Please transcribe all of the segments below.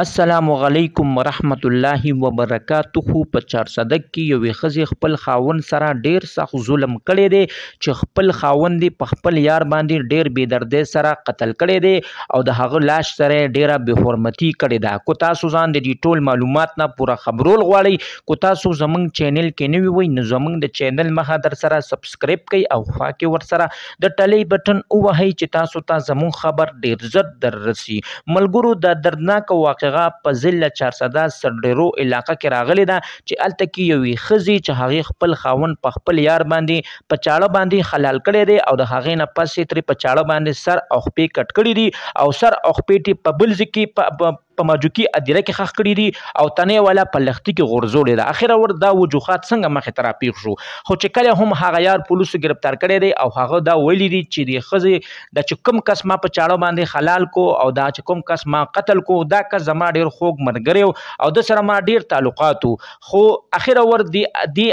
السلام علیکم ورحمت الله وبرکاتہو په چارصدک کې یو خزي خپل خاون سره ډیر سخت ظلم کړی دی چې خپل خاون دی په خپل یار باندې ډیر بې دردۍ سره قتل کړی دی او د هغه لاش سره ډیره بې حرمتي کړې ده کو تاسو ځان د دې ټول معلومات نه پوره خبرول غواړئ کو تاسو زمونږ چینل کې نوی وي نو زمونږ د چینل مخه در سره سبسکرایب کړئ او خوا کې ور سره د ټلې بٹن ووهئ چې تاسو ته زمونږ خبر ډیر زړه در رسي ملګرو د دردناک واقع ارتقا په ضلع چارسده سرډرو علاقه کې راغلی ده چې الته کې یوې خزي چې هغه خپل خاون په خپل یار باندې په چاړه باندې خلال کړي دي او د هغې نه پسې ترې په چاړه باندې سر او خپې کټ کړي دي او سر او خپې ټي په بل ځکه په ماجوکي ادیره کې خخ کړی دي او تنه والا په لختي کې غورځولې ده اخر ور دا وجوخات څنګه مخې ته راپیښ شو خو چې کله هم هغه یار پولیسو گرفتار کړی دی او هغه دا ویلي دي چې د خزې د چکم کس ما په چاړو باندې حلال کو او دا چکم کس ما قتل کو دا کس زما ډیر خوګ مرګره او د سره ما ډیر تعلقات خو اخر ور دی دی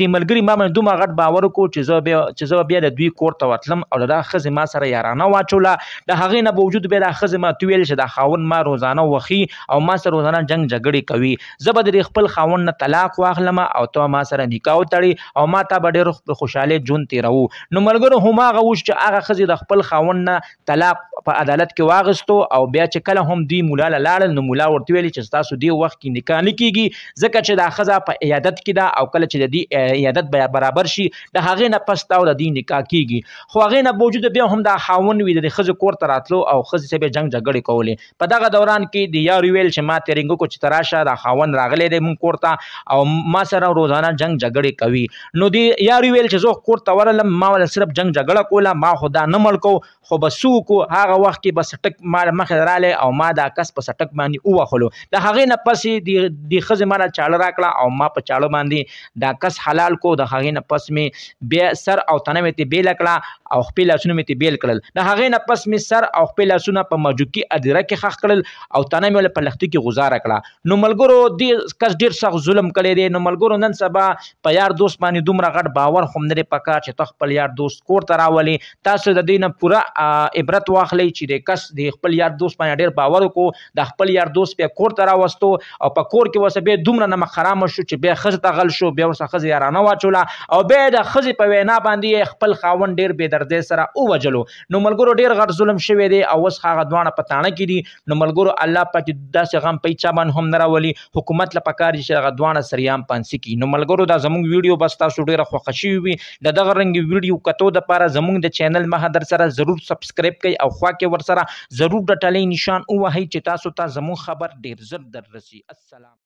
د ملګری ما باندې دومره غټ باور کو چې زه بیا چې زه بیا د دوی کور ته وتلم او دا خزې ما سره یارانه واچوله د هغې نه باوجود به د خزې ما تویل چې د خاون ما روزانه وخی اخی او ما سره روزانه جنگ جګړې کوي زه به د خپل خاوند نه طلاق واخلم او ته ما سره نکاح وتړي او ما ته به ډېر خوشاله جون تیرو نو ملګرو هماغه وش چې هغه خزي د خپل خاوند نه طلاق په عدالت کې واغستو او بیا چې کله هم دوی مولا لاړل نو مولا ورته ویل چې تاسو دی وخت کې نکاح نه کیږي ځکه چې دا خزه په عیادت کې دا او کله چې د دې عیادت بیا برابر شي د هغه نه پس تاو د دې نکاح کیږي خو هغه نه بوجود بیا هم دا خاون وي د خزه کور ته راتلو او خزه سبه جنگ جګړه کولې په دغه دوران کې د یار ویل چې ما ترنګو کو چې تراشه دا خاون راغلی د مون کور ته او ما سره روزانه جنگ جګړه کوي نو دی یار ویل چې زه کور ته ورلم ما ول صرف جنگ جګړه کوله ما خدا نه ملکو خو بسوکو هغه هغه وخت کې بس ټک ما مخې رااله او ما دا کس په سټک باندې ووخلو د هغې نه پسې د د خزې ما نه چاړه راکړه او ما په چاړه باندې دا کس حلال کو د هغې نه پس مې بیا سر او تنه مې ته بیل کړه او خپل لاسونه مې ته بیل کړل د هغې نه پس مې سر او خپل لاسونه په مجوکی ادره کې خخ کړل او تنه مې په لختي کې گزاره کړه نو ملګرو دې کس ډیر سخت ظلم کړی دی نو ملګرو نن سبا په یار دوست باندې دومره غټ باور خوم نه پکار چې تخپل یار دوست کور ته راولي تاسو د دې نه پوره عبرت واخلئ راوړلې چې د کس د خپل یار دوست باندې ډیر باور وکړو د خپل یار دوست په کور ته راوستو او په کور کې وسه به دومره نه مخرام شو چې به خزه تغل شو به ورسره خزه یارانه واچوله او به د خزه په وینا باندې خپل خاوند ډیر بې دردۍ سره او وجلو نو ملګرو ډیر غټ ظلم شوی دی او اوس هغه دوانه پټانه کې دي نو ملګرو الله پاک داسې غم پیچا باندې هم نه راولي حکومت لپاره چې هغه دوانه سریام پانسي کې نو ملګرو دا زموږ ویډیو بس تاسو ډیره خوښ شي وي د دغه رنګ ویډیو کتو د لپاره زموږ د چینل مه در سره ضرور سبسکرایب کړئ او خوا کې ور سره ضرور د ټلې نشان ووهئ چې تاسو ته زموږ خبر ډیر ژر دررسي السلام